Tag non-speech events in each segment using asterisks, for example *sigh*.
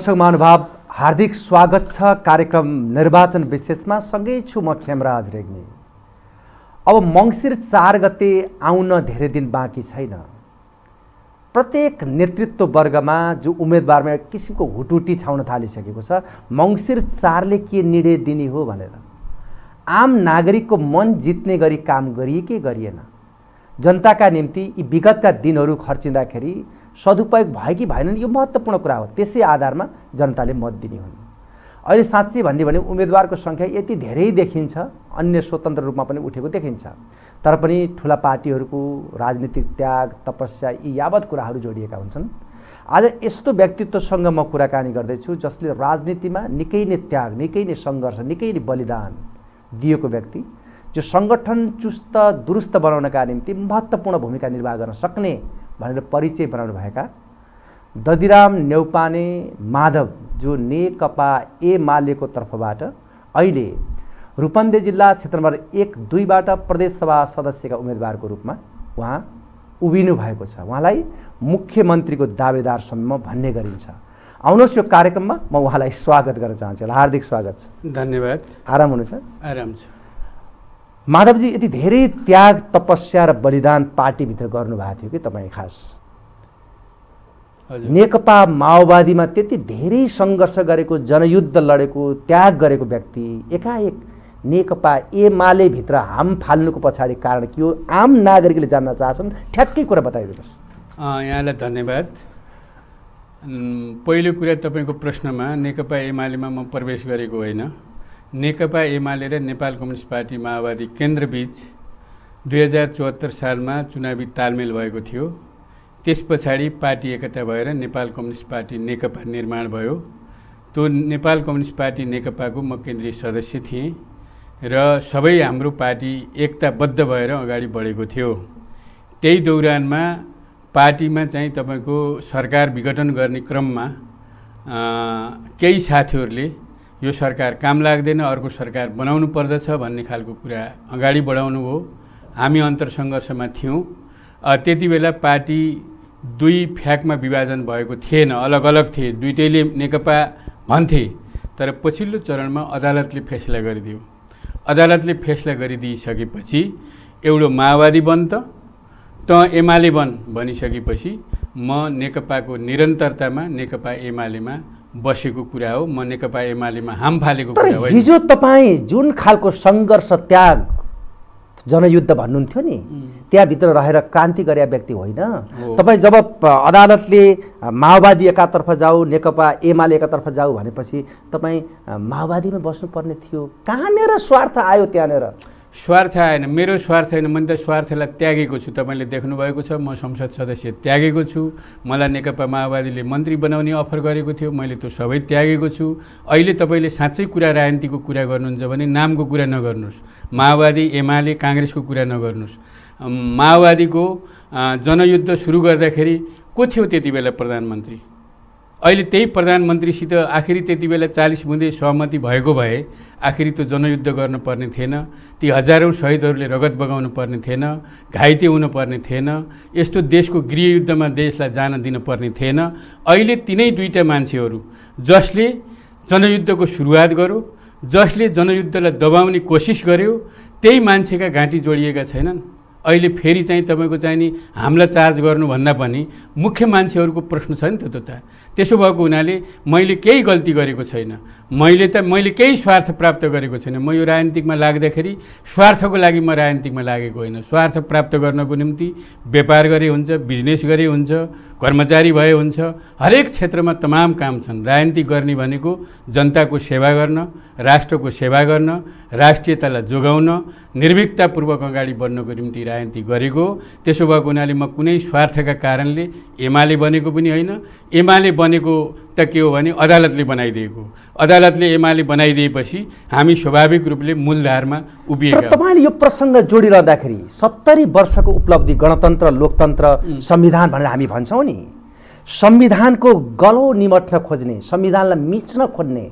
दर्शक महानुभाव हार्दिक स्वागत छ कार्यक्रम निर्वाचन विशेषमा सँगै छु म खेमराज रेग्मी अब मङ्सिर चार गते आउन धेरै दिन बाँकी छैन प्रत्येक नेतृत्व वर्गमा जो उम्मेदवारमा एक किसिमको हुटुटी छाउन थालिसकेको छ मङ्सिर चारले के निर्णय दिने हो भनेर आम नागरिकको मन जित्ने गरी काम गरिए कि गरिएन जनताका निम्ति यी विगतका दिनहरू खर्चिँदाखेरि सदुपयोग भयो कि भएन यो महत्त्वपूर्ण कुरा हो त्यसै आधारमा जनताले मत दिने हुन् अहिले साँच्चै भन्यो भने उम्मेदवारको सङ्ख्या यति धेरै देखिन्छ अन्य स्वतन्त्र रूपमा पनि उठेको देखिन्छ तर पनि ठुला पार्टीहरूको राजनीतिक त्याग तपस्या यी यावत कुराहरू जोडिएका हुन्छन् आज यस्तो व्यक्तित्वसँग म कुराकानी गर्दैछु जसले राजनीतिमा निकै नै त्याग निकै नै सङ्घर्ष निकै नै बलिदान दिएको व्यक्ति जो सङ्गठन चुस्त दुरुस्त बनाउनका निम्ति महत्त्वपूर्ण भूमिका निर्वाह गर्न सक्ने भनेर परिचय बनाउनु भएका ददिराम नेौपाने माधव जो नेकपा ए मालेको तर्फबाट अहिले रूपन्दे जिल्ला क्षेत्र नम्बर एक दुईबाट प्रदेशसभा सदस्यका उम्मेदवारको रूपमा उहाँ उभिनु भएको छ उहाँलाई मुख्यमन्त्रीको दावेदारसम्म भन्ने गरिन्छ आउनुहोस् यो कार्यक्रममा म उहाँलाई स्वागत गर्न चाहन्छु हार्दिक स्वागत छ धन्यवाद आराम हुनु आराम छ माधवजी यति धेरै त्याग तपस्या र बलिदान पार्टीभित्र गर्नुभएको थियो कि तपाईँ खास नेकपा माओवादीमा त्यति धेरै सङ्घर्ष गरेको जनयुद्ध लडेको त्याग गरेको व्यक्ति एकाएक नेकपा एमाले भित्र हाम फाल्नुको पछाडि कारण के हो आम नागरिकले जान्न चाहन्छन् ठ्याक्कै कुरा बताइदिनुहोस् यहाँलाई धन्यवाद पहिलो कुरा तपाईँको प्रश्नमा नेकपा एमालेमा म प्रवेश गरेको होइन नेकपा एमाले र नेपाल कम्युनिस्ट पार्टी माओवादी केन्द्रबीच दुई हजार चौहत्तर सालमा चुनावी तालमेल भएको थियो त्यस पछाडि पार्टी एकता भएर नेपाल कम्युनिस्ट पार्टी नेकपा निर्माण भयो त्यो नेपाल कम्युनिस्ट पार्टी नेकपाको म केन्द्रीय सदस्य थिएँ र सबै हाम्रो पार्टी एकताबद्ध भएर अगाडि बढेको थियो त्यही दौरानमा पार्टीमा चाहिँ तपाईँको सरकार विघटन गर्ने क्रममा केही साथीहरूले यो सरकार काम लाग्दैन अर्को सरकार बनाउनु पर्दछ भन्ने खालको कुरा अगाडि बढाउनु हो हामी अन्तरसङ्घर्षमा थियौँ त्यति बेला पार्टी दुई फ्याकमा विभाजन भएको थिएन अलग अलग थिए दुइटैले नेकपा भन्थे तर पछिल्लो चरणमा अदालतले फैसला गरिदियो अदालतले फैसला गरिदिइसकेपछि एउटो माओवादी बन त त एमाले बन भनिसकेपछि म नेकपाको निरन्तरतामा नेकपा एमालेमा बसेको कुरा हो म नेकपा एमालेमा हाम फालेको हो हिजो तपाईँ जुन खालको सङ्घर्ष त्याग जनयुद्ध भन्नुहुन्थ्यो नि त्यहाँभित्र रहेर क्रान्ति गरे व्यक्ति होइन तपाईँ जब अदालतले माओवादी एकातर्फ जाऊ नेकपा एमाले एकातर्फ जाऊ भनेपछि तपाईँ माओवादीमा बस्नुपर्ने थियो कहाँनिर स्वार्थ आयो त्यहाँनिर स्वार्थ आएन मेरो स्वार्थ होइन मैले त स्वार्थलाई त्यागेको छु तपाईँले देख्नुभएको छ म संसद सदस्य त्यागेको छु मलाई नेकपा माओवादीले मन्त्री बनाउने अफर गरेको थियो मैले त्यो सबै त्यागेको छु अहिले तपाईँले साँच्चै कुरा राजनीतिको कुरा गर्नुहुन्छ भने नामको कुरा नगर्नुहोस् माओवादी एमाले काङ्ग्रेसको कुरा नगर्नुहोस् माओवादीको जनयुद्ध सुरु गर्दाखेरि को थियो त्यति बेला प्रधानमन्त्री अहिले त्यही प्रधानमन्त्रीसित आखिरी त्यति बेला चालिस बुँदे सहमति भएको भए आखिरी त्यो जनयुद्ध गर्नुपर्ने थिएन ती हजारौँ शहीदहरूले रगत बगाउनु पर्ने थिएन घाइते हुनुपर्ने थिएन यस्तो देशको गृहयुद्धमा देशलाई जान दिनुपर्ने थिएन अहिले तिनै दुईवटा मान्छेहरू जसले जनयुद्धको सुरुवात गर्यो जसले जनयुद्धलाई दबाउने कोसिस गर्यो त्यही मान्छेका घाँटी जोडिएका छैनन् अहिले फेरि चाहिँ तपाईँको चाहिँ नि हामीलाई चार्ज गर्नुभन्दा पनि मुख्य मान्छेहरूको प्रश्न छ नि त्यो त त्यसो भएको हुनाले मैले केही गल्ती गरेको छैन मैले त मैले केही स्वार्थ प्राप्त गरेको छैन म यो राजनीतिकमा लाग्दाखेरि स्वार्थको लागि म राजनीतिकमा लागेको होइन स्वार्थ प्राप्त गर्नको निम्ति व्यापार गरे हुन्छ बिजनेस गरे हुन्छ कर्मचारी भए हुन्छ हरेक क्षेत्रमा तमाम काम छन् राजनीति गर्ने भनेको जनताको सेवा गर्न राष्ट्रको सेवा गर्न राष्ट्रियतालाई जोगाउन निर्भिकतापूर्वक अगाडि बढ्नको निम्ति राजनीति गरेको त्यसो भएको हुनाले म कुनै स्वार्थका कारणले एमाले बनेको पनि होइन एमाले बनेको त के हो भने अदालतले बनाइदिएको अदालत अदालतले एमाले बनाइदिएपछि हामी स्वाभाविक रूपले मूलधारमा उभिएका तपाईँले यो प्रसङ्ग जोडिरहँदाखेरि सत्तरी वर्षको उपलब्धि गणतन्त्र लोकतन्त्र संविधान भनेर हामी भन्छौँ नि संविधानको गलो निमट्न खोज्ने संविधानलाई मिच्न खोज्ने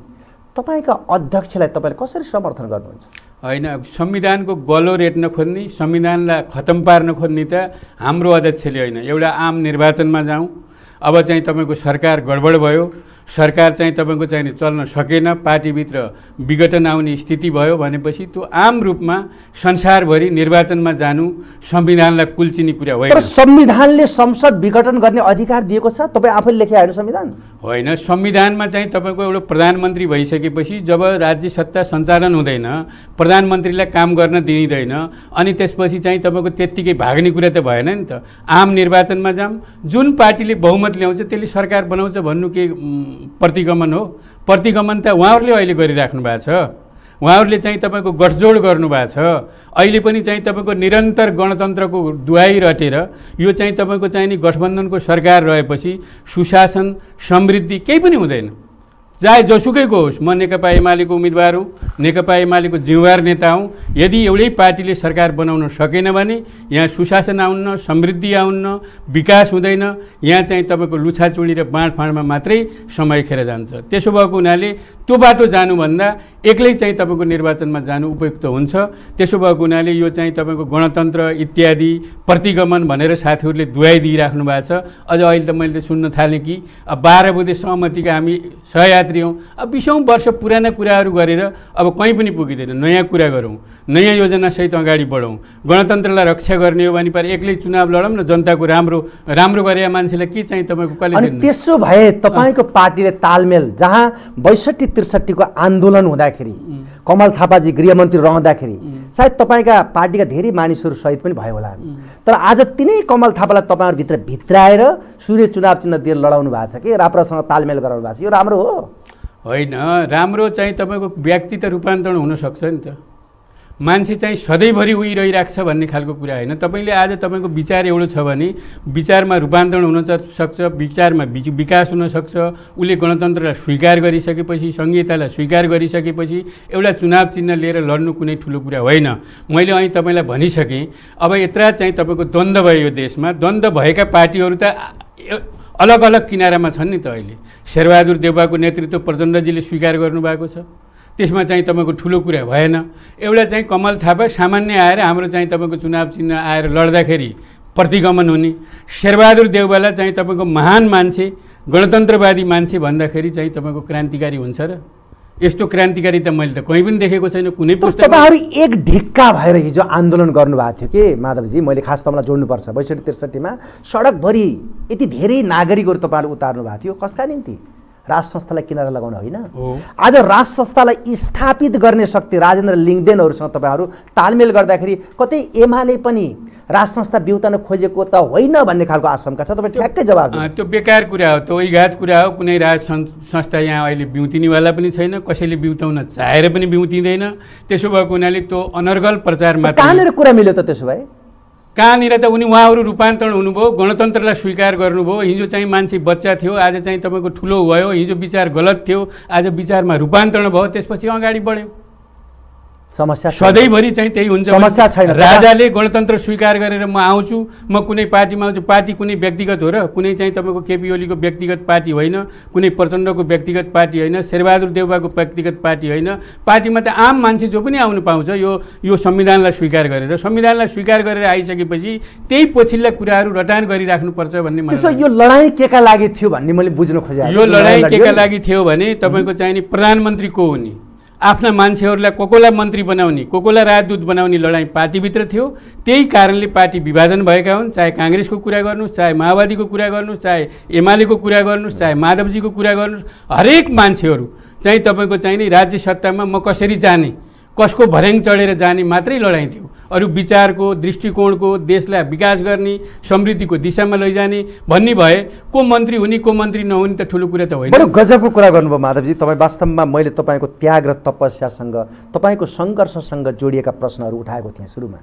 तपाईँका अध्यक्षलाई तपाईँले कसरी समर्थन गर्नुहुन्छ होइन संविधानको गलो रेट्न खोज्ने संविधानलाई खतम पार्न खोज्ने त हाम्रो अध्यक्षले होइन एउटा आम निर्वाचनमा जाउँ अब चाहिँ तपाईँको सरकार गडबड भयो सरकार चाहिँ तपाईँको चाहिँ चल्न सकेन पार्टीभित्र विघटन आउने स्थिति भयो भनेपछि त्यो आम रूपमा संसारभरि निर्वाचनमा जानु संविधानलाई कुल्चिने कुरा होइन संविधानले संसद विघटन गर्ने अधिकार दिएको छ तपाईँ आफैले लेखे होइन संविधान होइन संविधानमा चाहिँ तपाईँको एउटा प्रधानमन्त्री भइसकेपछि जब राज्य सत्ता सञ्चालन हुँदैन प्रधानमन्त्रीलाई काम गर्न दिइँदैन अनि त्यसपछि चाहिँ तपाईँको त्यत्तिकै भाग्ने कुरा त भएन नि त आम निर्वाचनमा जाऊँ जुन पार्टीले बहुमत ल्याउँछ त्यसले सरकार बनाउँछ भन्नु के प्रतिगमन हो प्रतिगमन त उहाँहरूले अहिले गरिराख्नु भएको छ उहाँहरूले चाहिँ तपाईँको गठजोड गर्नुभएको छ अहिले पनि चाहिँ तपाईँको निरन्तर गणतन्त्रको दुहाई रटेर यो चाहिँ तपाईँको चाहिँ नि गठबन्धनको सरकार रहेपछि सुशासन समृद्धि केही पनि हुँदैन चाहे जसुकैको होस् म नेकपा एमालेको उम्मेदवार हुँ नेकपा एमालेको जिम्मेवार नेता हुँ यदि एउटै पार्टीले सरकार बनाउन सकेन भने यहाँ सुशासन आउन्न समृद्धि आउन्न विकास हुँदैन यहाँ चाहिँ तपाईँको लुछाचुडी र बाँडफाँडमा मात्रै समय खेर जान्छ त्यसो भएको हुनाले त्यो बाटो जानुभन्दा एक्लै चाहिँ तपाईँको निर्वाचनमा जानु उपयुक्त हुन्छ त्यसो भएको हुनाले यो चाहिँ तपाईँको गणतन्त्र इत्यादि प्रतिगमन भनेर साथीहरूले दिइराख्नु भएको छ अझ अहिले त मैले सुन्न थालेँ कि बाह्र बजे सहमतिका हामी सहयात्री यात्री अब बिसौँ वर्ष पुराना कुराहरू गरेर अब कहीँ पनि पुगिँदैन नयाँ कुरा गरौँ नयाँ योजनासहित अगाडि बढौँ गणतन्त्रलाई रक्षा गर्ने हो भने पारे एक्लै चुनाव लडौँ न जनताको राम्रो राम्रो गरे मान्छेलाई के चाहिँ तपाईँको कहिले त्यसो भए तपाईँको पार्टीले तालमेल जहाँ बैसठी त्रिसठीको आन्दोलन हुँदाखेरि कमल थापाजी गृहमन्त्री रहँदाखेरि सायद तपाईँका पार्टीका धेरै मानिसहरू सहित पनि भयो होला तर आज तिनै कमल थापालाई तपाईँहरूभित्र भित्राएर सूर्य चुनाव चिन्ह दिएर लडाउनु भएको छ कि राप्रासँग तालमेल गराउनु भएको छ यो राम्रो हो होइन राम्रो चाहिँ तपाईँको व्यक्ति त रूपान्तरण हुनसक्छ नि त मान्छे चाहिँ सधैँभरि उही रहिरहेको छ भन्ने खालको कुरा होइन तपाईँले आज तपाईँको विचार एउटा छ भने विचारमा रूपान्तरण हुन सक्छ विचारमा विकास हुनसक्छ उसले गणतन्त्रलाई स्वीकार गरिसकेपछि सङ्घीयतालाई स्वीकार गरिसकेपछि एउटा चुनाव चिन्ह लिएर लड्नु कुनै ठुलो कुरा होइन मैले अहिले तपाईँलाई भनिसकेँ अब यत्र चाहिँ तपाईँको द्वन्द्व भयो यो देशमा द्वन्द्व भएका पार्टीहरू त अलग अलग किनारामा छन् नि त अहिले शेरबहादुर देउवाको नेतृत्व प्रचण्डजीले स्वीकार गर्नुभएको छ त्यसमा चाहिँ तपाईँको ठुलो कुरा भएन एउटा चाहिँ कमल थापा सामान्य आएर हाम्रो चाहिँ तपाईँको चुनाव चिन्ह आएर लड्दाखेरि प्रतिगमन हुने शेरबहादुर देवबालाई चाहिँ तपाईँको महान मान्छे गणतन्त्रवादी मान्छे भन्दाखेरि चाहिँ तपाईँको क्रान्तिकारी हुन्छ र यस्तो क्रान्तिकारी त मैले त कहीँ पनि देखेको छैन कुनै तपाईँहरू एक ढिक्का भएर हिजो आन्दोलन गर्नुभएको थियो कि माधवजी मैले खास तपाईँलाई जोड्नुपर्छ बैसठी त्रिसठीमा सडकभरि यति धेरै नागरिकहरू तपाईँहरू उतार्नु भएको थियो कसका निम्ति राज संस्थालाई किनेर लगाउन होइन आज राज संस्थालाई स्थापित गर्ने शक्ति राजेन्द्र लिङ्गदेनहरूसँग तपाईँहरू तालमेल गर्दाखेरि कतै एमाले पनि राज संस्था बिउतान खोजेको त होइन भन्ने खालको आशंका छ तपाईँ ठ्याक्कै जवाब त्यो बेकार कुरा हो त्यो इघात कुरा हो कुनै राज संस्था यहाँ अहिले बिउतिनेवाला पनि छैन कसैले बिउताउन चाहेर पनि बिउतिँदैन त्यसो भएको हुनाले त्यो अनर्गल प्रचारमा कहाँनिर कुरा मिल्यो त त्यसो भए कहाँनिर त उनी उहाँहरू रूपान्तरण हुनुभयो गणतन्त्रलाई स्वीकार गर्नुभयो हिजो चाहिँ मान्छे बच्चा थियो आज चाहिँ तपाईँको ठुलो भयो हिजो विचार गलत थियो आज विचारमा रूपान्तरण भयो त्यसपछि अगाडि बढ्यो समस्या सधैँभरि चाहिँ त्यही हुन्छ समस्या छैन राजाले गणतन्त्र स्वीकार गरेर म आउँछु म कुनै पार्टीमा आउँछु पार्टी कुनै व्यक्तिगत हो र कुनै चाहिँ तपाईँको केपी ओलीको व्यक्तिगत पार्टी होइन कुनै प्रचण्डको व्यक्तिगत पार्टी होइन शेरबहादुर देउबाको व्यक्तिगत पार्टी होइन पार्टीमा त आम मान्छे जो पनि आउनु पाउँछ यो यो संविधानलाई स्वीकार गरेर संविधानलाई स्वीकार गरेर आइसकेपछि त्यही पछिल्ला कुराहरू रटान गरिराख्नुपर्छ भन्ने मलाई यो लडाइँ के का लागि थियो भन्ने मैले बुझ्न खोजेँ यो लडाइँ के का लागि थियो भने तपाईँको चाहिने प्रधानमन्त्री को हुने आफ्ना मान्छेहरूलाई को कोलाई मन्त्री बनाउने को कोलाई राजदूत बनाउने लडाइँ पार्टीभित्र थियो त्यही कारणले पार्टी विभाजन भएका हुन् चाहे काङ्ग्रेसको कुरा गर्नुहोस् चाहे माओवादीको कुरा गर्नुहोस् चाहे एमालेको कुरा गर्नुहोस् चाहे माधवजीको कुरा गर्नुहोस् हरेक मान्छेहरू चाहिँ तपाईँको चाहिँ नि राज्य सत्तामा म कसरी जाने कसको भर्याङ चढेर जाने मात्रै लडाइँ थियो अरू विचारको दृष्टिकोणको देशलाई विकास गर्ने समृद्धिको दिशामा लैजाने भन्ने भए को मन्त्री हुने को मन्त्री नहुने त ठुलो कुरा त होइन मेरो गजबको कुरा गर्नुभयो माधवजी तपाईँ वास्तवमा मैले तपाईँको त्याग र तपस्यासँग तपाईँको सङ्घर्षसँग जोडिएका प्रश्नहरू उठाएको थिएँ सुरुमा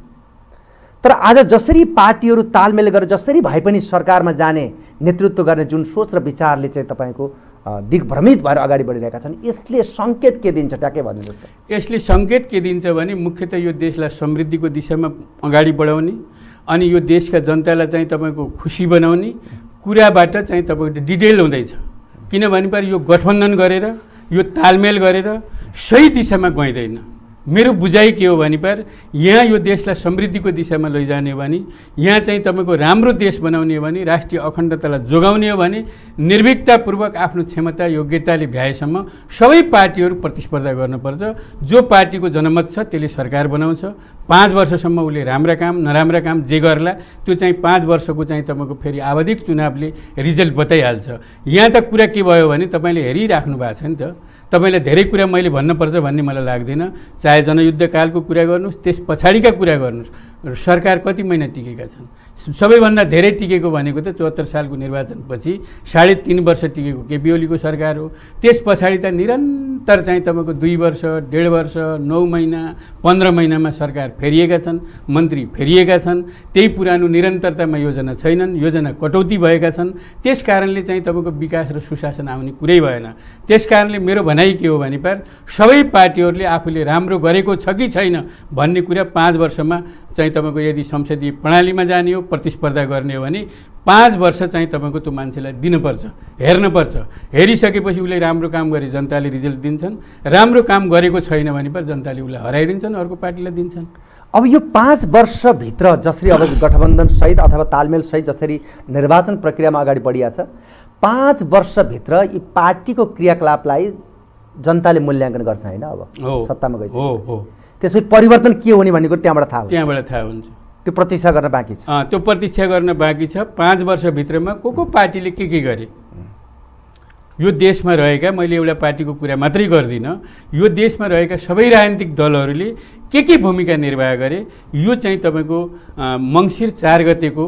तर आज जसरी पार्टीहरू तालमेल गरेर जसरी भए पनि सरकारमा जाने नेतृत्व गर्ने जुन सोच र विचारले चाहिँ तपाईँको दिग्भ्रमित भएर अगाडि बढिरहेका छन् यसले सङ्केत के दिन्छ ट्याक्कै भन्नु यसले सङ्केत के दिन्छ भने मुख्यतः यो देशलाई समृद्धिको दिशामा अगाडि बढाउने अनि यो देशका जनतालाई चाहिँ तपाईँको खुसी बनाउने कुराबाट चाहिँ तपाईँको डिटेल हुँदैछ किनभने यो गठबन्धन गरेर यो तालमेल गरेर सही दिशामा गइँदैन मेरो बुझाइ के हो भने पर यहाँ यो देशलाई समृद्धिको दिशामा लैजाने हो भने यहाँ चाहिँ तपाईँको राम्रो देश बनाउने हो भने राष्ट्रिय अखण्डतालाई जोगाउने हो भने निर्भिकतापूर्वक आफ्नो क्षमता योग्यताले भ्याएसम्म सबै पार्टीहरू प्रतिस्पर्धा गर्नुपर्छ जो पार्टीको जनमत छ त्यसले सरकार बनाउँछ पाँच वर्षसम्म उसले राम्रा काम नराम्रा काम जे गर्ला त्यो चाहिँ पाँच वर्षको चाहिँ तपाईँको फेरि आवधिक चुनावले रिजल्ट बताइहाल्छ यहाँ त कुरा के भयो भने तपाईँले हेरिराख्नु भएको छ नि त तपाईँलाई धेरै कुरा मैले भन्नुपर्छ भन्ने मलाई लाग्दैन चाहे जनयुद्धकालको कुरा गर्नुहोस् त्यस पछाडिका कुरा गर्नुहोस् सरकार कति महिना टिकेका छन् सबैभन्दा धेरै टिकेको भनेको त चौहत्तर सालको निर्वाचनपछि साढे तिन वर्ष टिकेको केपी ओलीको सरकार हो त्यस पछाडि त निरन्तर चाहिँ तपाईँको दुई वर्ष डेढ वर्ष नौ महिना पन्ध्र महिनामा सरकार फेरिएका छन् मन्त्री फेरिएका छन् त्यही पुरानो निरन्तरतामा योजना छैनन् योजना कटौती भएका छन् त्यस कारणले चाहिँ तपाईँको विकास र सुशासन आउने कुरै भएन त्यस कारणले मेरो भनाइ के हो भने पार सबै पार्टीहरूले आफूले राम्रो गरेको छ कि छैन भन्ने कुरा पाँच वर्षमा चाहिँ तपाईँको यदि संसदीय प्रणालीमा जाने हो प्रतिस्पर्धा गर्ने हो भने पाँच वर्ष चाहिँ तपाईँको त्यो मान्छेलाई दिनुपर्छ हेर्नुपर्छ हेरिसकेपछि उसले राम्रो काम गरे जनताले रिजल्ट दिन्छन् राम्रो काम गरेको छैन भने पनि जनताले उसलाई हराइदिन्छन् अर्को पार्टीलाई दिन्छन् अब यो पाँच वर्षभित्र जसरी अब गठबन्धनसहित अथवा तालमेलसहित जसरी निर्वाचन प्रक्रियामा अगाडि बढिया छ पाँच वर्षभित्र यी पार्टीको क्रियाकलापलाई जनताले मूल्याङ्कन गर्छ होइन अब सत्तामा गइसक्यो त्यसपछि परिवर्तन के हुने भन्ने कुरो त्यहाँबाट थाहा त्यहाँबाट थाहा हुन्छ त्यो प्रतीक्षा गर्न बाँकी छ त्यो प्रतीक्षा गर्न बाँकी छ पाँच वर्षभित्रमा को को पार्टीले के के गरे यो देशमा रहेका मैले एउटा पार्टीको कुरा मात्रै गर्दिनँ यो देशमा रहेका सबै राजनीतिक दलहरूले के के भूमिका निर्वाह गरे यो चाहिँ तपाईँको मङ्सिर चार गतेको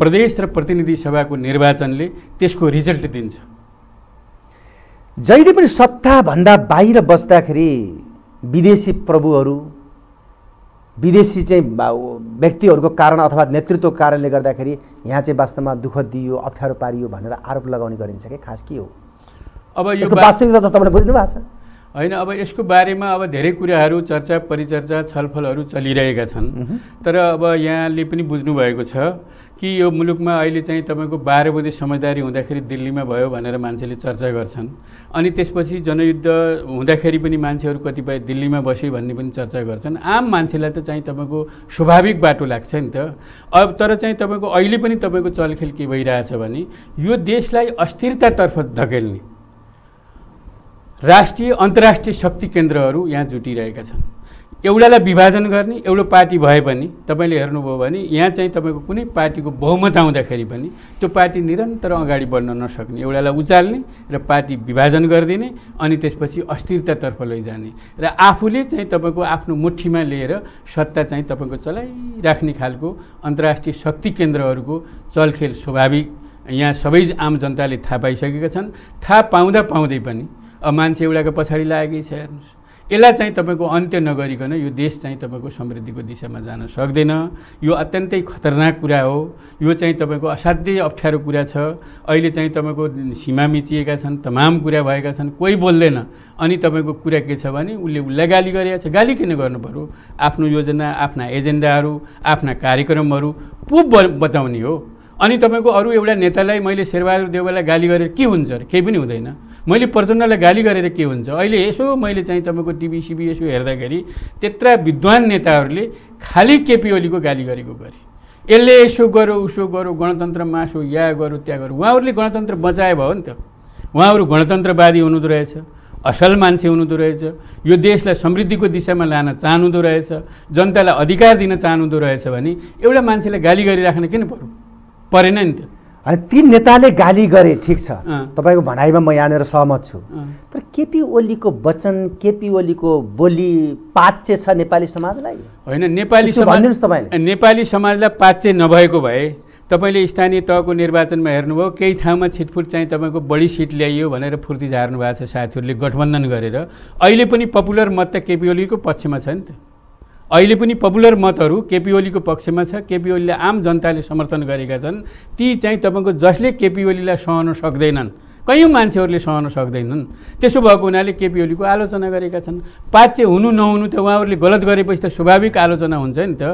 प्रदेश र प्रतिनिधि सभाको निर्वाचनले त्यसको रिजल्ट दिन्छ जहिले पनि सत्ताभन्दा बाहिर बस्दाखेरि विदेशी प्रभुहरू विदेशी चाहिँ व्यक्तिहरूको कारण अथवा नेतृत्वको कारणले गर्दाखेरि यहाँ चाहिँ वास्तवमा दुःख दियो अप्ठ्यारो पारियो भनेर आरोप लगाउने गरिन्छ कि खास के हो अब यो वास्तविकता त तपाईँले बुझ्नु भएको छ होइन अब यसको बारेमा अब धेरै कुराहरू चर्चा परिचर्चा छलफलहरू चलिरहेका छन् तर अब यहाँले पनि बुझ्नुभएको छ कि यो मुलुकमा अहिले चाहिँ तपाईँको बाह्र बजे समझदारी हुँदाखेरि दिल्लीमा भयो भनेर मान्छेले चर्चा गर्छन् अनि त्यसपछि जनयुद्ध हुँदाखेरि पनि मान्छेहरू कतिपय दिल्लीमा बस्यो भन्ने पनि चर्चा गर्छन् आम मान्छेलाई त चाहिँ तपाईँको स्वाभाविक बाटो लाग्छ नि त अब तर चाहिँ तपाईँको अहिले पनि तपाईँको चलखेल के भइरहेछ भने यो देशलाई अस्थिरतातर्फ धकेल्ने राष्ट्रिय अन्तर्राष्ट्रिय शक्ति केन्द्रहरू यहाँ जुटिरहेका छन् एउटालाई विभाजन गर्ने एउटा पार्टी भए पनि तपाईँले हेर्नुभयो भने यहाँ चाहिँ तपाईँको कुनै पार्टीको बहुमत आउँदाखेरि पनि त्यो पार्टी निरन्तर अगाडि बढ्न नसक्ने एउटालाई उचाल्ने र पार्टी विभाजन गरिदिने अनि त्यसपछि अस्थिरतातर्फ लैजाने र आफूले चाहिँ तपाईँको आफ्नो मुठीमा लिएर सत्ता चाहिँ तपाईँको चलाइराख्ने खालको अन्तर्राष्ट्रिय शक्ति केन्द्रहरूको चलखेल स्वाभाविक यहाँ सबै आम जनताले थाहा पाइसकेका छन् थाहा पाउँदा पाउँदै पनि अब मान्छे एउटाको पछाडि लागेकै छ हेर्नुहोस् यसलाई चाहिँ तपाईँको अन्त्य नगरिकन यो देश चाहिँ तपाईँको समृद्धिको दिशामा जान सक्दैन यो अत्यन्तै खतरनाक कुरा हो यो चाहिँ तपाईँको असाध्यै अप्ठ्यारो कुरा छ अहिले चाहिँ तपाईँको सीमा मिचिएका छन् तमाम कुरा भएका छन् कोही बोल्दैन अनि तपाईँको कुरा के छ भने उसले उसलाई गाली गरेका छ गाली किन गर्नु पऱ्यो आफ्नो योजना आफ्ना एजेन्डाहरू आफ्ना कार्यक्रमहरू पो बताउने हो अनि तपाईँको अरू एउटा नेतालाई मैले शेरबहादुर देवलाई गाली गरेर के हुन्छ अरे केही पनि हुँदैन मैले प्रचण्डलाई गाली गरेर के हुन्छ अहिले यसो मैले चाहिँ तपाईँको टिभी सिबी यसो हेर्दाखेरि त्यत्रा विद्वान नेताहरूले खालि केपी ओलीको गाली गरेको गरे यसले यसो गरो उसो गरो गणतन्त्र मासो या गरो त्यहाँ गरो उहाँहरूले गणतन्त्र बचाए भयो नि त उहाँहरू गणतन्त्रवादी हुनुहुँदो रहेछ असल मान्छे हुनुहुँदो रहेछ यो देशलाई समृद्धिको दिशामा लान चाहनुहुँदो रहेछ जनतालाई अधिकार दिन चाहनुहुँदो रहेछ भने एउटा मान्छेलाई गाली गरिराख्न किन पर्यो परेन नि त होइन ती नेताले गाली गरे ठिक छ तपाईँको भनाइमा म यहाँनिर सहमत छु तर केपी ओलीको वचन केपी ओलीको बोली पाच्य छ नेपाली समाजलाई होइन नेपाली समाज तपाईँले नेपाली समाजलाई पाच्य नभएको भए तपाईँले स्थानीय तहको निर्वाचनमा हेर्नुभयो केही ठाउँमा छिटफुट चाहिँ तपाईँको बढी सिट ल्याइयो भनेर फुर्ती झार्नु भएको छ साथीहरूले गठबन्धन गरेर अहिले पनि पपुलर मत त केपी ओलीको पक्षमा छ नि त अहिले पनि पपुलर मतहरू केपी ओलीको पक्षमा छ केपी ओलीले आम जनताले समर्थन गरेका छन् ती चाहिँ तपाईँको जसले केपी ओलीलाई सहन सक्दैनन् कयौँ मान्छेहरूले सहन सक्दैनन् त्यसो भएको हुनाले केपी ओलीको आलोचना गरेका छन् पाचे हुनु नहुनु त उहाँहरूले गलत गरेपछि त स्वाभाविक आलोचना हुन्छ नि त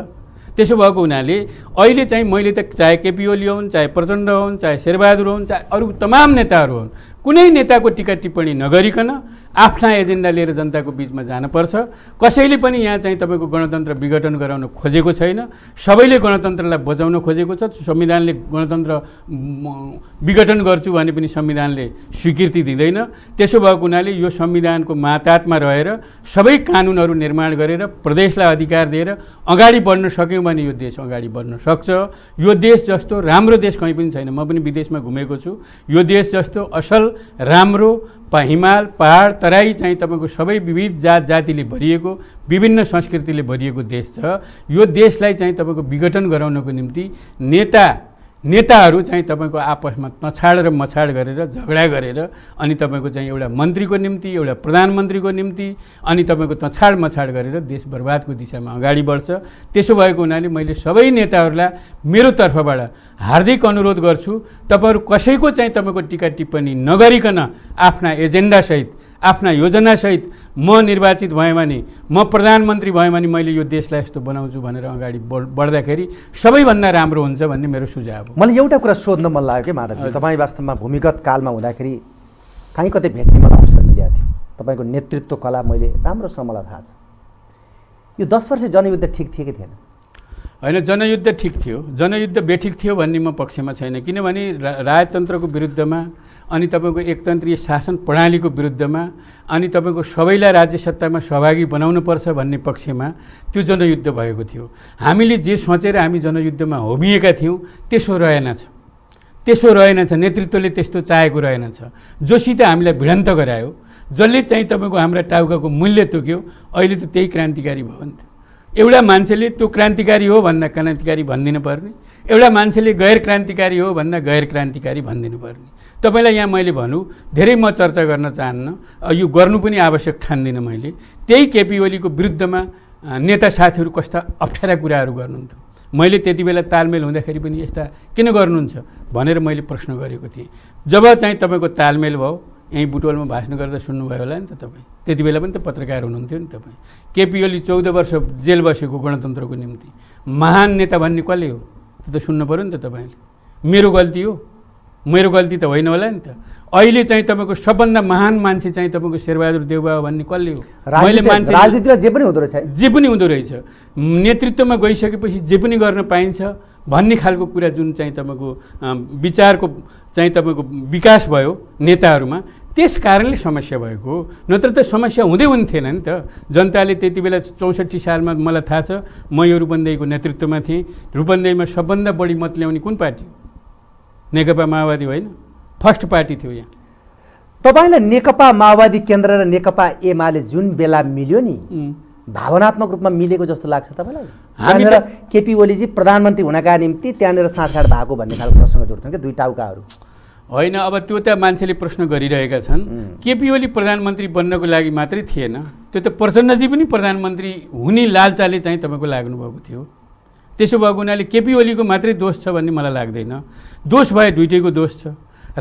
त्यसो भएको हुनाले अहिले चाहिँ मैले त चाहे केपी ओली हुन् चाहे प्रचण्ड हुन् चाहे शेरबहादुर हुन् चाहे अरू तमाम नेताहरू हुन् कुनै नेताको टिका टिप्पणी नगरिकन आफ्ना एजेन्डा लिएर जनताको बिचमा जानुपर्छ कसैले पनि यहाँ चाहिँ तपाईँको गणतन्त्र विघटन गराउन खोजेको छैन सबैले गणतन्त्रलाई बचाउन खोजेको छ संविधानले गणतन्त्र विघटन गर्छु भने पनि संविधानले स्वीकृति दिँदैन त्यसो भएको हुनाले यो संविधानको मातातमा रहेर सबै कानुनहरू निर्माण गरेर प्रदेशलाई अधिकार दिएर अगाडि बढ्न सक्यौँ भने यो देश अगाडि बढ्न सक्छ यो देश जस्तो राम्रो देश कहीँ पनि छैन म पनि विदेशमा घुमेको छु यो देश जस्तो असल राम्रो पा हिमाल पहाड तराई चाहिँ तपाईँको सबै विविध जात जातिले भरिएको विभिन्न संस्कृतिले भरिएको देश छ यो देशलाई चाहिँ तपाईँको विघटन गराउनको निम्ति नेता नेताहरू चाहिँ तपाईँको आपसमा तछाड र मछाड गरेर झगडा गरेर अनि तपाईँको चाहिँ एउटा मन्त्रीको निम्ति एउटा प्रधानमन्त्रीको निम्ति अनि तपाईँको तछाड मछाड गरेर देश बर्बादको दिशामा अगाडि बढ्छ त्यसो भएको हुनाले मैले सबै नेताहरूलाई मेरो तर्फबाट हार्दिक अनुरोध गर्छु तपाईँहरू कसैको चाहिँ तपाईँको टिका टिप्पणी नगरिकन आफ्ना एजेन्डासहित आफ्ना योजनासहित म निर्वाचित भएँ भने म प्रधानमन्त्री भएँ भने मैले यो देशलाई यस्तो बनाउँछु भनेर अगाडि बढ्दाखेरि सबैभन्दा राम्रो हुन्छ भन्ने मेरो सुझाव हो मलाई एउटा कुरा सोध्न मन लाग्यो कि माधव तपाईँ वास्तवमा भूमिगत कालमा हुँदाखेरि कहीँ कतै भेट्ने मलाई अवसर मिलेको थियो तपाईँको नेतृत्व कला मैले राम्रोसँग मलाई थाहा छ यो दस वर्ष जनयुद्ध ठिक थियो कि थिएन होइन जनयुद्ध ठिक थियो जनयुद्ध बेठिक थियो भन्ने म पक्षमा छैन किनभने राजतन्त्रको विरुद्धमा अनि तपाईँको एकतन्त्रीय शासन प्रणालीको विरुद्धमा अनि तपाईँको सबैलाई राज्य सत्तामा सहभागी बनाउनु पर्छ भन्ने पक्षमा त्यो जनयुद्ध भएको थियो हामीले जे सोचेर हामी जनयुद्धमा होमिएका थियौँ त्यसो छ त्यसो छ नेतृत्वले त्यस्तो चाहेको रहेनछ जोसित हामीलाई भिडन्त गरायो जसले चाहिँ तपाईँको हाम्रा टाउकाको मूल्य तोक्यो अहिले त त्यही क्रान्तिकारी भयो नि एउटा मान्छेले त्यो क्रान्तिकारी हो भन्दा क्रान्तिकारी भनिदिनु पर्ने एउटा मान्छेले गैर क्रान्तिकारी हो भन्दा गैर क्रान्तिकारी भनिदिनु पर्ने तपाईँलाई यहाँ मैले भनौँ धेरै म चर्चा गर्न चाहन्न यो गर्नु पनि आवश्यक ठान्दिनँ मैले त्यही केपी ओलीको विरुद्धमा नेता साथीहरू कस्ता अप्ठ्यारा कुराहरू गर्नुहुन्थ्यो मैले त्यति बेला तालमेल हुँदाखेरि पनि यस्ता किन गर्नुहुन्छ भनेर मैले प्रश्न गरेको थिएँ जब चाहिँ तपाईँको तालमेल भयो यहीँ बुटवलमा भाषण गर्दा सुन्नुभयो होला नि त तपाईँ त्यति बेला पनि त पत्रकार हुनुहुन्थ्यो नि तपाईँ केपी ओली चौध वर्ष जेल बसेको गणतन्त्रको निम्ति महान नेता भन्ने कसले हो त्यो त सुन्नु पऱ्यो नि त तपाईँले मेरो गल्ती हो मेरो गल्ती त होइन होला नि त अहिले चाहिँ तपाईँको सबभन्दा महान मान्छे चाहिँ तपाईँको शेरबहादुर देवबा भन्ने कसले हो मैले मान्छे राजनीतिमा जे पनि हुँदो रहेछ जे पनि हुँदो रहेछ नेतृत्वमा गइसकेपछि जे पनि गर्न पाइन्छ भन्ने खालको कुरा जुन चाहिँ तपाईँको विचारको चाहिँ तपाईँको विकास भयो नेताहरूमा त्यस कारणले समस्या भएको हो नत्र त समस्या हुँदै हुने थिएन नि त जनताले त्यति बेला चौसठी सालमा मलाई थाहा छ म यो रूपन्देहीको नेतृत्वमा थिएँ रूपन्देहीमा सबभन्दा बढी मत ल्याउने कुन पार्टी नेकपा माओवादी होइन फर्स्ट पार्टी थियो यहाँ तपाईँलाई नेकपा माओवादी केन्द्र र नेकपा एमाले जुन बेला मिल्यो नि भावनात्मक रूपमा मिलेको जस्तो लाग्छ तपाईँलाई त्यहाँनिर केपी ओलीजी प्रधानमन्त्री हुनका निम्ति त्यहाँनिर साँठगाँठ भएको भन्ने खालको प्रसङ्ग जोड्छन् कि दुई टाउकाहरू होइन अब त्यो त मान्छेले प्रश्न गरिरहेका छन् केपी ओली प्रधानमन्त्री बन्नको लागि मात्रै थिएन त्यो त प्रचण्डजी पनि प्रधानमन्त्री हुने लालचाले चाहिँ तपाईँको लाग्नुभएको थियो त्यसो भएको हुनाले केपी ओलीको मात्रै दोष छ भन्ने मलाई लाग्दैन दोष भए दुइटैको दोष छ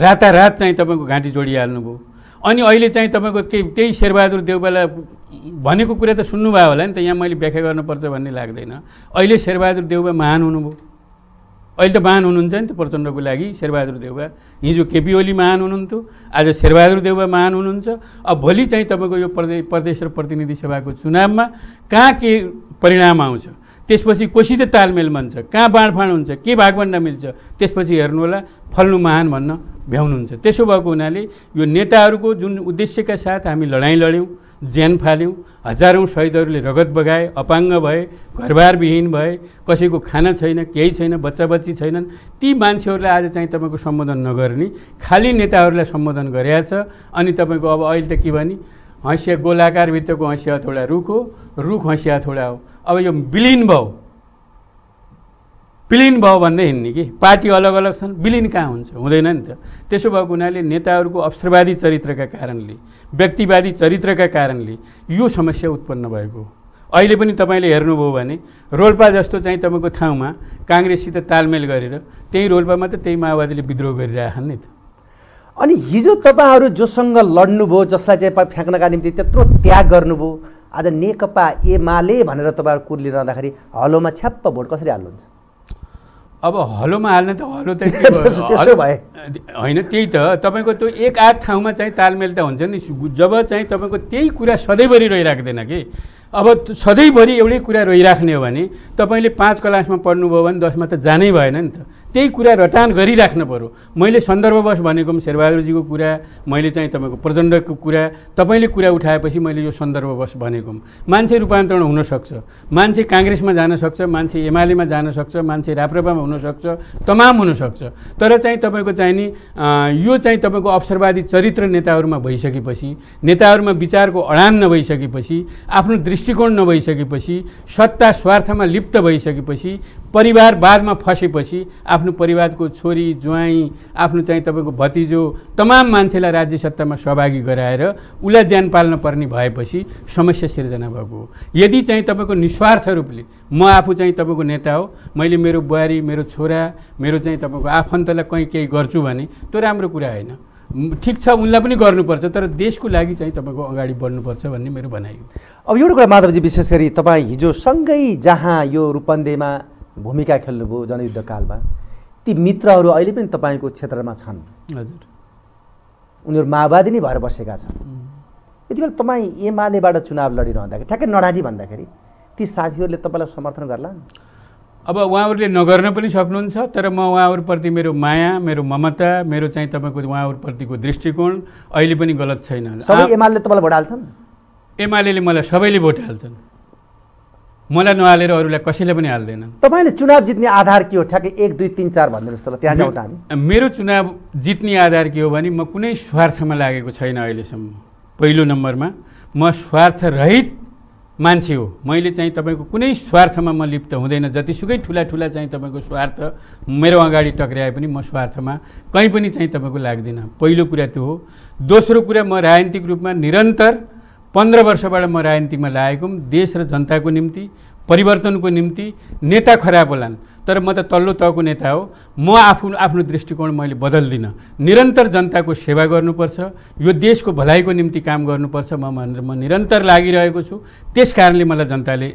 रातारात चाहिँ तपाईँको घाँटी जोडिहाल्नुभयो अनि अहिले चाहिँ तपाईँको के त्यही शेरबहादुर देउबालाई भनेको कुरा त सुन्नुभयो होला नि त यहाँ मैले व्याख्या गर्नुपर्छ भन्ने लाग्दैन अहिले शेरबहादुर देउबा महान हुनुभयो अहिले त महान हुनुहुन्छ नि त प्रचण्डको लागि शेरबहादुर देउबा हिजो केपी ओली महान हुनुहुन्थ्यो आज शेरबहादुर देउबा महान हुनुहुन्छ अब भोलि चाहिँ तपाईँको यो प्रदेश प्रदेश र प्रतिनिधि सभाको चुनावमा कहाँ के परिणाम आउँछ त्यसपछि कोसित तालमेल बन्छ कहाँ बाँडफाँड हुन्छ के भागभन्डा मिल्छ त्यसपछि हेर्नु होला फल्नु महान भन्न भ्याउनुहुन्छ त्यसो भएको हुनाले यो नेताहरूको जुन उद्देश्यका साथ हामी लडाइँ लड्यौँ ज्यान फाल्यौँ हजारौँ शहीदहरूले रगत बगाए अपाङ्ग भए घरबार विहीन भए कसैको खाना छैन केही छैन बच्चा बच्ची छैनन् ती मान्छेहरूलाई आज चाहिँ तपाईँको सम्बोधन नगर्ने खालि नेताहरूलाई सम्बोधन छ अनि तपाईँको अब अहिले त के भने हँसिया गोलाकारभित्रको हँसिया थोडा रुख हो रुख हँसिया थोडा हो अब यो विलिन भयो विलिन भयो भन्दै हिँड्ने कि पार्टी अलग अलग छन् विलिन कहाँ हुन्छ हुँदैन नि त त्यसो भएको हुनाले नेताहरूको अवसरवादी चरित्रका कारणले व्यक्तिवादी चरित्रका कारणले यो समस्या उत्पन्न भएको अहिले पनि तपाईँले हेर्नुभयो भने रोल्पा जस्तो चाहिँ तपाईँको ठाउँमा काङ्ग्रेससित तालमेल गरेर त्यही रोल्पामा त त्यही माओवादीले विद्रोह गरिरहेछन् नि त अनि हिजो तपाईँहरू जोसँग लड्नुभयो जसलाई चाहिँ फ्याँक्नका निम्ति त्यत्रो त्याग गर्नुभयो आज नेकपा एमाले भनेर तपाईँहरू कुर्लिरहँदाखेरि हलोमा छ्याप्प भोट कसरी हाल्नुहुन्छ अब हलोमा हाल्ने त हलो त *laughs* त्यसो भए होइन त्यही त तपाईँको त्यो एक आध ठाउँमा चाहिँ तालमेल त हुन्छ नि जब चाहिँ तपाईँको त्यही कुरा सधैँभरि रहिराख्दैन कि अब सधैँभरि एउटै कुरा रहिराख्ने हो भने तपाईँले पाँच क्लासमा पढ्नुभयो भने दसमा त जानै भएन नि त त्यही कुरा रटान गरिराख्नु पऱ्यो मैले सन्दर्भवश भनेको पनि शेरबहादुरजीको कुरा मैले चाहिँ तपाईँको प्रचण्डको कुरा तपाईँले कुरा उठाएपछि मैले यो सन्दर्भवश भनेको मान्छे रूपान्तरण हुनसक्छ मान्छे काङ्ग्रेसमा जान सक्छ मान्छे एमालेमा जान सक्छ मान्छे राप्रपामा हुनसक्छ तमाम हुनसक्छ तर चाहिँ तपाईँको चाहिँ नि यो चाहिँ तपाईँको अवसरवादी चरित्र नेताहरूमा भइसकेपछि नेताहरूमा विचारको अडान नभइसकेपछि आफ्नो दृष्टिकोण नभइसकेपछि सत्ता स्वार्थमा लिप्त भइसकेपछि परिवार बादमा फसेपछि आफ्नो परिवारको छोरी ज्वाइँ आफ्नो चाहिँ तपाईँको भतिजो तमाम मान्छेलाई राज्य सत्तामा सहभागी गराएर उसलाई ज्यान पाल्न पर्ने भएपछि समस्या सिर्जना भएको हो यदि चाहिँ तपाईँको निस्वार्थ रूपले म आफू चाहिँ तपाईँको नेता हो मैले मेरो बुहारी मेरो छोरा मेरो चाहिँ तपाईँको आफन्तलाई कहीँ केही गर्छु भने त्यो राम्रो कुरा होइन ठिक छ उनलाई पनि गर्नुपर्छ तर देशको लागि चाहिँ तपाईँको अगाडि बढ्नुपर्छ भन्ने मेरो भनाइ अब एउटा कुरा माधवजी विशेष गरी तपाईँ हिजो सँगै जहाँ यो रूपन्देमा भूमिका खेल्नुभयो जनयुद्धकालमा ती मित्रहरू अहिले पनि तपाईँको क्षेत्रमा छन् हजुर उनीहरू माओवादी नै भएर बसेका छन् यति बेला तपाईँ एमालेबाट चुनाव लडिरहँदाखेरि ठ्याक्कै नडाडी भन्दाखेरि ती साथीहरूले तपाईँलाई समर्थन गर्ला अब उहाँहरूले नगर्न पनि सक्नुहुन्छ तर म उहाँहरूप्रति मेरो माया मेरो ममता मेरो चाहिँ तपाईँको उहाँहरूप्रतिको दृष्टिकोण अहिले पनि गलत छैन सबै एमाले तपाईँलाई भोट हाल्छन् एमाले मलाई सबैले भोट हाल्छन् मलाई नहालेर अरूलाई कसैले पनि हाल्दैन तपाईँले चुनाव जित्ने आधार के हो ठ्याक्कै एक दुई तिन चार भनिदिनुहोस् त त्यहाँ जाउँ हामी मेरो चुनाव जित्ने आधार के हो भने म कुनै स्वार्थमा लागेको छैन अहिलेसम्म पहिलो नम्बरमा म स्वार्थरहित मान्छे हो मैले चाहिँ तपाईँको कुनै स्वार्थमा म लिप्त हुँदैन जतिसुकै ठुला ठुला चाहिँ तपाईँको स्वार्थ मेरो अगाडि टक्राए पनि म स्वार्थमा कहीँ पनि चाहिँ तपाईँको लाग्दिनँ पहिलो कुरा त्यो हो दोस्रो कुरा म राजनीतिक रूपमा निरन्तर पन्ध्र वर्षबाट म राजनीतिमा लागेको देश र जनताको निम्ति परिवर्तनको निम्ति नेता खराब होलान् तर म त तल्लो तहको नेता हो म आफू आफ्नो दृष्टिकोण मैले बदल्दिनँ निरन्तर जनताको सेवा गर्नुपर्छ यो देशको भलाइको निम्ति काम गर्नुपर्छ म भनेर म निरन्तर लागिरहेको छु त्यस कारणले मलाई जनताले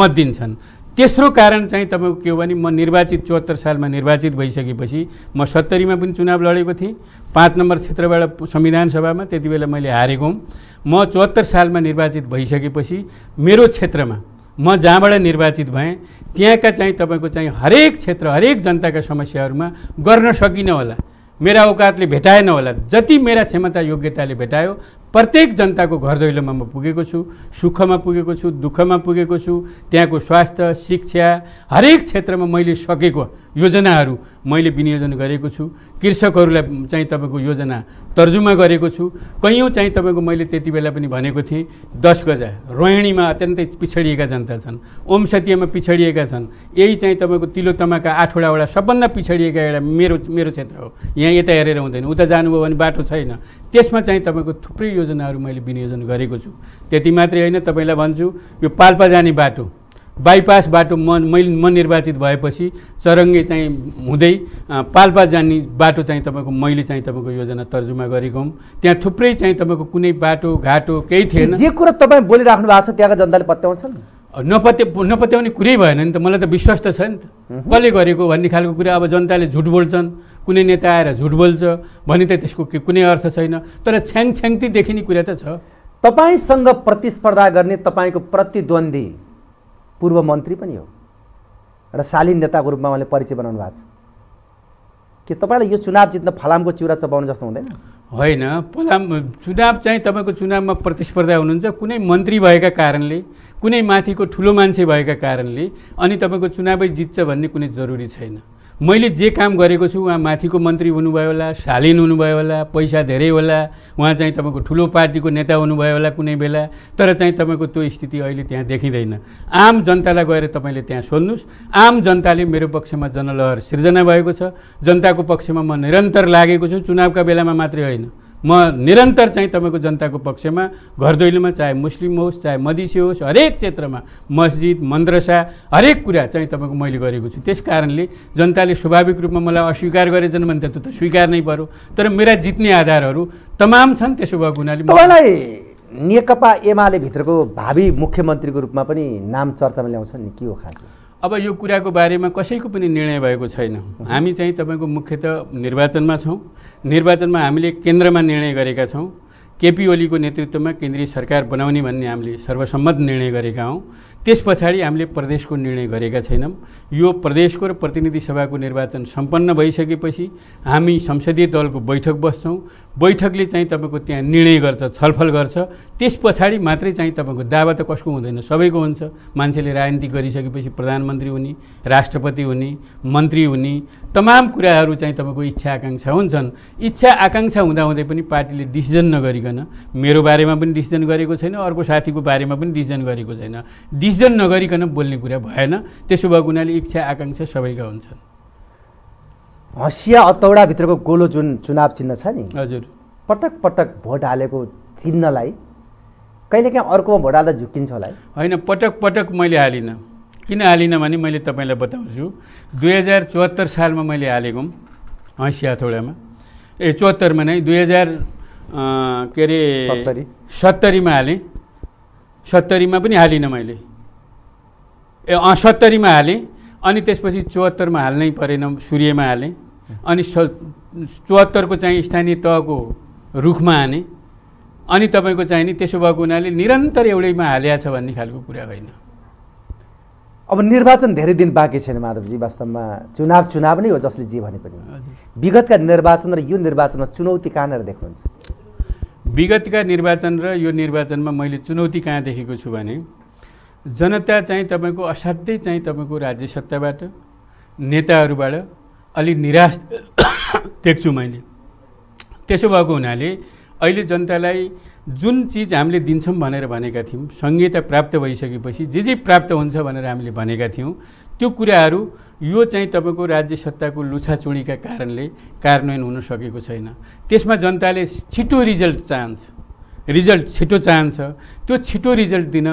मत दिन्छन् तेस्रो कारण चाहिँ तपाईँको के हो भने म निर्वाचित चौहत्तर सालमा निर्वाचित भइसकेपछि म सत्तरीमा पनि चुनाव लडेको थिएँ पाँच नम्बर क्षेत्रबाट संविधान सभामा त्यति बेला मैले हारेको हुँ म चौहत्तर सालमा निर्वाचित भइसकेपछि मेरो क्षेत्रमा म जहाँबाट निर्वाचित भएँ त्यहाँका चाहिँ तपाईँको चाहिँ हरेक क्षेत्र हरेक जनताका समस्याहरूमा गर्न सकिनँ होला मेरा औकातले भेटाएन होला जति मेरा क्षमता योग्यताले भेटायो प्रत्येक जनताको घर दैलोमा म पुगेको छु सुखमा पुगेको छु दुःखमा पुगेको छु त्यहाँको स्वास्थ्य शिक्षा हरेक क्षेत्रमा मैले सकेको योजनाहरू मैले विनियोजन गरेको छु कृषकहरूलाई चाहिँ तपाईँको योजना तर्जुमा गरेको छु कैयौँ चाहिँ तपाईँको मैले त्यति बेला पनि भनेको थिएँ दस गजा रोहिणीमा अत्यन्तै पिछडिएका जनता छन् ओमसतियामा पिछडिएका छन् यही चाहिँ तपाईँको तिलोतमाका आठवटावटा सबभन्दा पिछडिएका एउटा मेरो मेरो क्षेत्र हो यहाँ यता हेरेर हुँदैन उता जानुभयो भने बाटो छैन त्यसमा चाहिँ तपाईँको थुप्रै योजनाहरू मैले विनियोजन गरेको छु त्यति मात्रै होइन तपाईँलाई भन्छु यो पाल्पा जाने बाटो बाइपास बाटो म मैले म निर्वाचित भएपछि चरङ्गे चाहिँ हुँदै पाल्पा जाने बाटो चाहिँ तपाईँको मैले चाहिँ तपाईँको योजना तर्जुमा गरेको हौँ त्यहाँ थुप्रै चाहिँ तपाईँको कुनै बाटो घाटो केही थिएन जे कुरा तपाईँ बोलिराख्नु भएको छ त्यहाँको जनताले पत्याउँछन् नपत्या नपत्याउने कुरै भएन नि त मलाई त विश्वास त छ नि त कसले गरेको भन्ने खालको कुरा अब जनताले झुट बोल्छन् कुनै नेता आएर झुट बोल्छ भने त त्यसको कुनै अर्थ छैन तर छ्याङ छ्याङती देखिने कुरा त छ तपाईँसँग प्रतिस्पर्धा गर्ने तपाईँको प्रतिद्वन्दी पूर्व मन्त्री पनि हो र शालीन नेताको रूपमा उहाँले परिचय बनाउनु भएको छ के तपाईँलाई यो चुनाव जित्न फलामको चिउरा चपाउनु जस्तो हुँदैन होइन फलाम चुनाव चाहिँ तपाईँको चुनावमा प्रतिस्पर्धा हुनुहुन्छ कुनै मन्त्री भएका कारणले कुनै माथिको ठुलो मान्छे भएका कारणले अनि तपाईँको चुनावै जित्छ भन्ने कुनै जरुरी छैन मैले जे काम गरेको छु उहाँ माथिको मन्त्री हुनुभयो होला शालिन हुनुभयो होला पैसा धेरै होला उहाँ चाहिँ तपाईँको ठुलो पार्टीको नेता हुनुभयो होला कुनै बेला तर चाहिँ तपाईँको त्यो स्थिति अहिले त्यहाँ देखिँदैन आम जनतालाई गएर तपाईँले त्यहाँ सोध्नुहोस् आम जनताले मेरो पक्षमा जनलहर सिर्जना भएको छ जनताको पक्षमा म निरन्तर लागेको छु चुनावका बेलामा मात्रै होइन म निरन्तर चाहिँ तपाईँको जनताको पक्षमा घर दैलोमा चाहे मुस्लिम होस् चाहे मधेसी होस् हरेक क्षेत्रमा मस्जिद मन्द्रसा हरेक कुरा चाहिँ तपाईँको मैले गरेको छु त्यस कारणले जनताले स्वाभाविक रूपमा मलाई अस्वीकार गरेछन् भने त स्वीकार नै पऱ्यो तर मेरा जित्ने आधारहरू तमाम छन् त्यसो भएको हुनाले मलाई नेकपा एमाले भित्रको भावी मुख्यमन्त्रीको रूपमा पनि नाम चर्चामा ल्याउँछ नि के हो खास अब यो कुराको बारेमा कसैको पनि निर्णय भएको छैन हामी चाहिँ तपाईँको मुख्यतः निर्वाचनमा छौँ निर्वाचनमा हामीले केन्द्रमा निर्णय गरेका छौँ केपी ओलीको नेतृत्वमा केन्द्रीय सरकार बनाउने भन्ने हामीले सर्वसम्मत निर्णय गरेका हौँ त्यस पछाडि हामीले प्रदेशको निर्णय गरेका छैनौँ यो प्रदेशको र प्रतिनिधि सभाको निर्वाचन सम्पन्न भइसकेपछि हामी संसदीय दलको बैठक बस्छौँ बैठकले चाहिँ तपाईँको त्यहाँ निर्णय गर्छ छलफल गर्छ त्यस पछाडि मात्रै चाहिँ तपाईँको दावा त कसको हुँदैन सबैको हुन्छ मान्छेले राजनीति गरिसकेपछि प्रधानमन्त्री हुने राष्ट्रपति हुने मन्त्री हुने तमाम कुराहरू चाहिँ तपाईँको इच्छा आकाङ्क्षा हुन्छन् इच्छा आकाङ्क्षा हुँदाहुँदै पनि पार्टीले डिसिजन नगरिकन मेरो बारेमा पनि डिसिजन गरेको छैन अर्को साथीको बारेमा पनि डिसिजन गरेको छैन डिस डिसिजन नगरिकन बोल्ने कुरा भएन त्यसो भएको हुनाले इच्छा आकाङ्क्षा सबैका हुन्छन् हँसिया अतौडाभित्रको गोलो जुन चुनाव चिन्ह छ नि हजुर पटक पटक भोट हालेको चिन्हलाई कहिलेकाहीँ अर्कोमा भोट हाल्दा झुक्किन्छ होला होइन पटक पटक मैले हालिनँ किन हालिनँ भने मैले तपाईँलाई बताउँछु दुई हजार चौहत्तर सालमा मैले हालेको हँसिया हथौडामा ए चौहत्तरमा नै दुई हजार के अरे सत्तरीमा हालेँ सत्तरीमा पनि हालिनँ मैले ए सत्तरीमा हालेँ अनि त्यसपछि चौहत्तरमा हाल्नै परेन सूर्यमा हालेँ अनि स चौहत्तरको चाहिँ स्थानीय तहको रुखमा हाने अनि तपाईँको चाहिँ नि त्यसो भएको हुनाले निरन्तर एउटैमा हालिया छ भन्ने खालको कुरा होइन अब निर्वाचन धेरै दिन बाँकी छैन माधवजी वास्तवमा चुनाव चुनाव नै हो जसले जे भने पनि विगतका निर्वाचन र यो निर्वाचनमा चुनौती कहाँनिर देख्नुहुन्छ विगतका निर्वाचन र यो निर्वाचनमा मैले चुनौती कहाँ देखेको छु भने जनता चाहिँ तपाईँको असाध्यै चाहिँ तपाईँको राज्य सत्ताबाट नेताहरूबाट अलि निराश देख्छु मैले त्यसो भएको हुनाले अहिले जनतालाई जुन चिज हामीले दिन्छौँ भनेर भनेका थियौँ संहिता प्राप्त भइसकेपछि जे जे प्राप्त हुन्छ भनेर हामीले भनेका थियौँ त्यो कुराहरू यो चाहिँ तपाईँको राज्य सत्ताको लुछाचुडीका कारणले कार्यान्वयन हुन सकेको छैन त्यसमा जनताले छिटो रिजल्ट चाहन्छ रिजल्ट छिटो चाहन्छ त्यो छिटो रिजल्ट दिन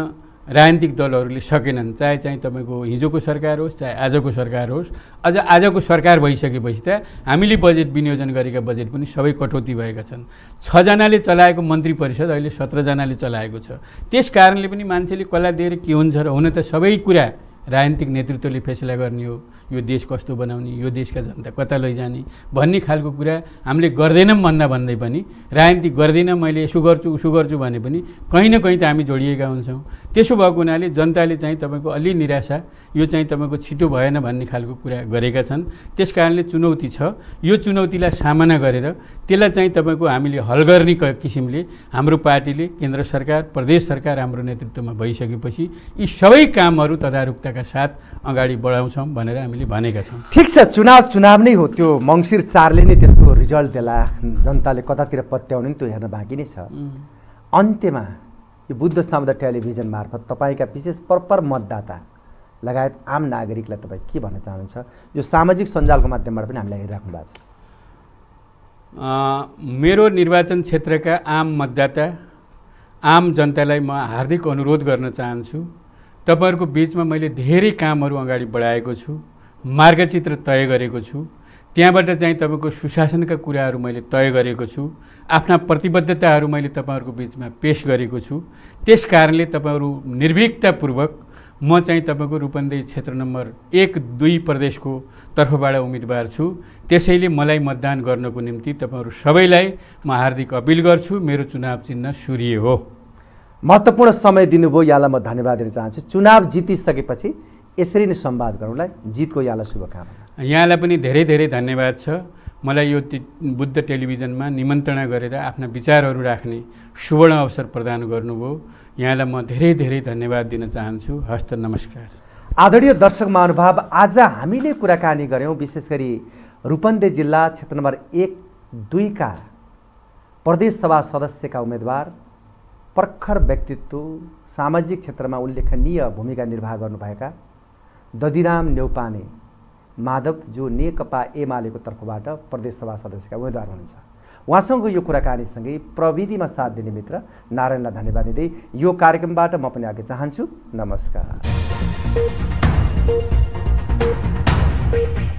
राजनीतिक दलहरूले सकेनन् चाहे चाहिँ तपाईँको हिजोको सरकार होस् चाहे आजको सरकार होस् अझ आजको सरकार भइसकेपछि त हामीले बजेट विनियोजन गरेका बजेट पनि सबै कटौती भएका छन् छजनाले चलाएको मन्त्री परिषद अहिले सत्रजनाले चलाएको छ त्यस कारणले पनि मान्छेले कसलाई दिएर के हुन्छ र हुन त सबै कुरा राजनीतिक नेतृत्वले फैसला गर्ने हो यो देश कस्तो बनाउने यो देशका जनता कता लैजाने भन्ने खालको कुरा हामीले गर्दैनौँ भन्दा भन्दै पनि राजनीति गर्दैन मैले यसो गर्छु उसो गर्छु भने पनि कहीँ न कहीँ त हामी जोडिएका हुन्छौँ त्यसो भएको हुनाले जनताले चाहिँ तपाईँको अलि निराशा यो चाहिँ तपाईँको छिटो भएन भन्ने खालको कुरा गरेका छन् त्यस कारणले चुनौती छ यो चुनौतीलाई सामना गरेर त्यसलाई चाहिँ तपाईँको हामीले हल गर्ने किसिमले हाम्रो पार्टीले केन्द्र सरकार प्रदेश सरकार हाम्रो नेतृत्वमा भइसकेपछि यी सबै कामहरू तदारुकताका साथ अगाडि बढाउँछौँ भनेर हामीले हामीले भनेका छौँ ठिक छ चुनाव चुनाव नै हो त्यो मङ्सिर चारले नै त्यसको रिजल्ट देला जनताले कतातिर पत्याउने त्यो हेर्न बाँकी नै छ अन्त्यमा यो बुद्ध सामुदाय टेलिभिजन मार्फत तपाईँका विशेष प्रपर मतदाता लगायत आम नागरिकलाई तपाईँ के भन्न चाहनुहुन्छ यो सामाजिक सञ्जालको माध्यमबाट पनि हामीलाई हेरिराख्नु भएको छ मेरो निर्वाचन क्षेत्रका आम मतदाता आम जनतालाई म हार्दिक अनुरोध गर्न चाहन्छु तपाईँहरूको बिचमा मैले धेरै कामहरू अगाडि बढाएको छु मार्गचित्र तय गरेको छु त्यहाँबाट चाहिँ तपाईँको सुशासनका कुराहरू मैले तय गरेको छु आफ्ना प्रतिबद्धताहरू मैले तपाईँहरूको बिचमा पेस गरेको छु त्यस कारणले तपाईँहरू निर्भिकतापूर्वक म चाहिँ तपाईँको रूपन्देही क्षेत्र नम्बर एक दुई प्रदेशको तर्फबाट उम्मेदवार छु त्यसैले मलाई मतदान गर्नको निम्ति तपाईँहरू सबैलाई म हार्दिक अपिल गर्छु मेरो चुनाव चिन्ह सूर्य हो महत्त्वपूर्ण समय दिनुभयो यहाँलाई म धन्यवाद दिन चाहन्छु चुनाव जितिसकेपछि यसरी नै सम्वाद गरौँला जितको यहाँलाई शुभकामना यहाँलाई पनि धेरै धेरै धन्यवाद छ मलाई यो बुद्ध टेलिभिजनमा निमन्त्रणा गरेर आफ्ना विचारहरू राख्ने सुवर्ण अवसर प्रदान गर्नुभयो यहाँलाई म धेरै धेरै धन्यवाद दिन चाहन्छु हस्त नमस्कार आदरणीय दर्शक महानुभाव आज हामीले कुराकानी गऱ्यौँ विशेष गरी रूपन्दे जिल्ला क्षेत्र नम्बर एक दुईका सभा सदस्यका उम्मेदवार प्रखर व्यक्तित्व सामाजिक क्षेत्रमा उल्लेखनीय भूमिका निर्वाह गर्नुभएका दधिराम न्यौपाने माधव जो नेकपा एमालेको तर्फबाट प्रदेशसभा सदस्यका उम्मेद्वार हुनुहुन्छ उहाँसँग यो कुराकानीसँगै प्रविधिमा साथ दिने मित्र नारायणलाई धन्यवाद दिँदै यो कार्यक्रमबाट म पनि आगे चाहन्छु नमस्कार